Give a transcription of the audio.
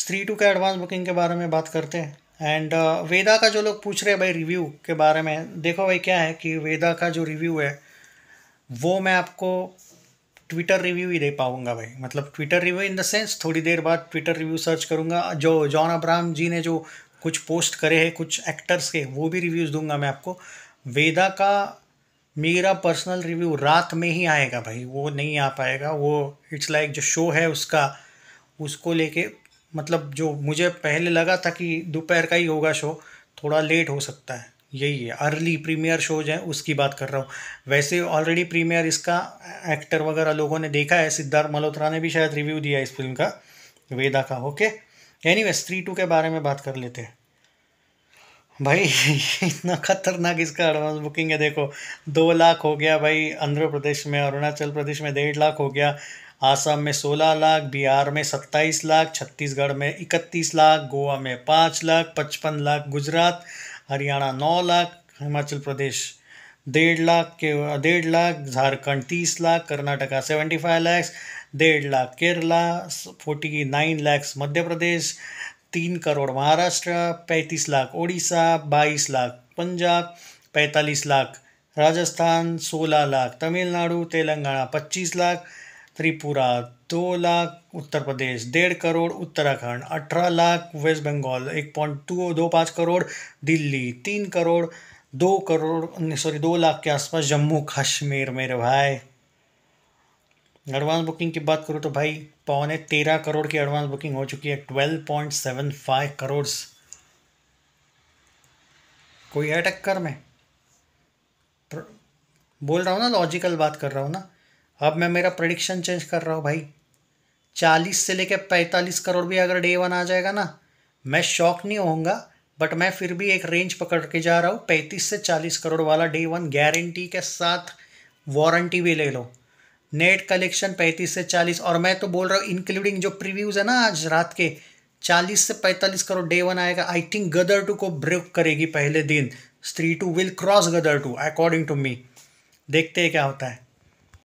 स्त्री टू के advance booking के बारे में बात करते हैं एंड uh, वेदा का जो लोग पूछ रहे हैं भाई रिव्यू के बारे में देखो भाई क्या है कि वेदा का जो रिव्यू है वो मैं आपको ट्विटर रिव्यू ही दे पाऊँगा भाई मतलब Twitter review in the sense थोड़ी देर बाद ट्विटर रिव्यू सर्च करूँगा जो जॉन अब्राहम जी ने जो कुछ पोस्ट करे हैं कुछ एक्टर्स के वो भी रिव्यूज़ दूंगा मैं आपको वेदा का मेरा पर्सनल रिव्यू रात में ही आएगा भाई वो नहीं आ पाएगा वो इट्स लाइक like जो शो है उसका उसको लेके मतलब जो मुझे पहले लगा था कि दोपहर का ही होगा शो थोड़ा लेट हो सकता है यही है अर्ली प्रीमियर शोज हैं उसकी बात कर रहा हूँ वैसे ऑलरेडी प्रीमियर इसका एक्टर वगैरह लोगों ने देखा है सिद्धार्थ मल्होत्रा ने भी शायद रिव्यू दिया इस फिल्म का वेदा का ओके एनी वे स्त्री टू के बारे में बात कर लेते हैं भाई इतना खतरनाक इसका एडवांस बुकिंग है देखो दो लाख हो गया भाई आंध्र प्रदेश में अरुणाचल प्रदेश में डेढ़ लाख हो गया आसाम में 16 लाख बिहार में 27 लाख छत्तीसगढ़ में 31 लाख गोवा में 5 लाख 55 लाख गुजरात हरियाणा 9 लाख हिमाचल प्रदेश डेढ़ लाख के डेढ़ लाख झारखंड तीस लाख कर्नाटका सेवेंटी फाइव लैक्स डेढ़ लाख केरला फोर्टी नाइन लैक्स मध्य प्रदेश तीन करोड़ महाराष्ट्र पैंतीस लाख ओडिशा बाईस लाख पंजाब पैंतालीस लाख राजस्थान सोलह लाख तमिलनाडु तेलंगाना पच्चीस लाख त्रिपुरा दो लाख उत्तर प्रदेश डेढ़ करोड़ उत्तराखंड अठारह लाख वेस्ट बंगाल एक पॉइंट टू दो पाँच करोड़ दिल्ली तीन करोड़ दो करोड़ सॉरी दो लाख के आसपास जम्मू कश्मीर मेरे भाई एडवांस बुकिंग की बात करूँ तो भाई पौने तेरह करोड़ की एडवांस बुकिंग हो चुकी है twelve point seven five crore कोई है टक्कर में बोल रहा हूँ ना लॉजिकल बात कर रहा हूँ ना अब मैं मेरा प्रडिक्शन चेंज कर रहा हूँ भाई चालीस से लेकर पैंतालीस करोड़ भी अगर डे वन आ जाएगा ना मैं शॉक नहीं होऊंगा बट मैं फिर भी एक रेंज पकड़ के जा रहा हूँ पैंतीस से चालीस करोड़ वाला डे वन गारंटी के साथ वारंटी भी ले लो नेट कलेक्शन पैंतीस से चालीस और मैं तो बोल रहा हूँ इंक्लूडिंग जो प्रीव्यूज़ है ना आज रात के चालीस से पैंतालीस करोड़ डे वन आएगा आई थिंक गदर टू को ब्रेक करेगी पहले दिन Stree two will cross Gadar two according to me देखते हैं क्या होता है